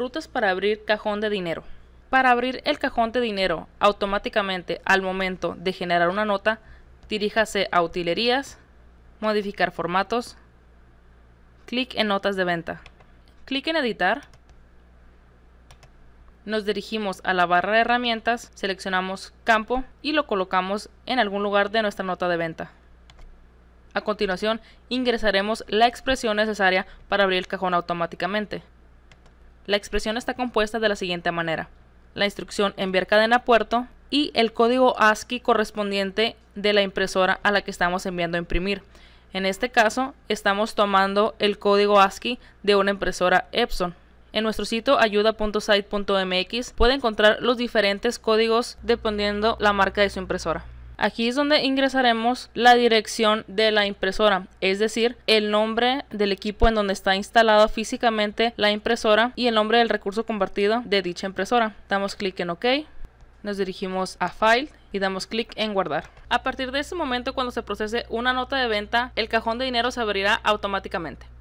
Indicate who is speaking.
Speaker 1: Rutas para abrir cajón de dinero. Para abrir el cajón de dinero automáticamente al momento de generar una nota, diríjase a Utilerías, Modificar formatos, clic en Notas de venta. Clic en Editar. Nos dirigimos a la barra de herramientas, seleccionamos campo y lo colocamos en algún lugar de nuestra nota de venta. A continuación, ingresaremos la expresión necesaria para abrir el cajón automáticamente. La expresión está compuesta de la siguiente manera. La instrucción enviar cadena a puerto y el código ASCII correspondiente de la impresora a la que estamos enviando a imprimir. En este caso, estamos tomando el código ASCII de una impresora Epson. En nuestro sitio ayuda.site.mx puede encontrar los diferentes códigos dependiendo la marca de su impresora. Aquí es donde ingresaremos la dirección de la impresora, es decir, el nombre del equipo en donde está instalada físicamente la impresora y el nombre del recurso compartido de dicha impresora. Damos clic en OK nos dirigimos a File y damos clic en guardar. A partir de ese momento cuando se procese una nota de venta, el cajón de dinero se abrirá automáticamente.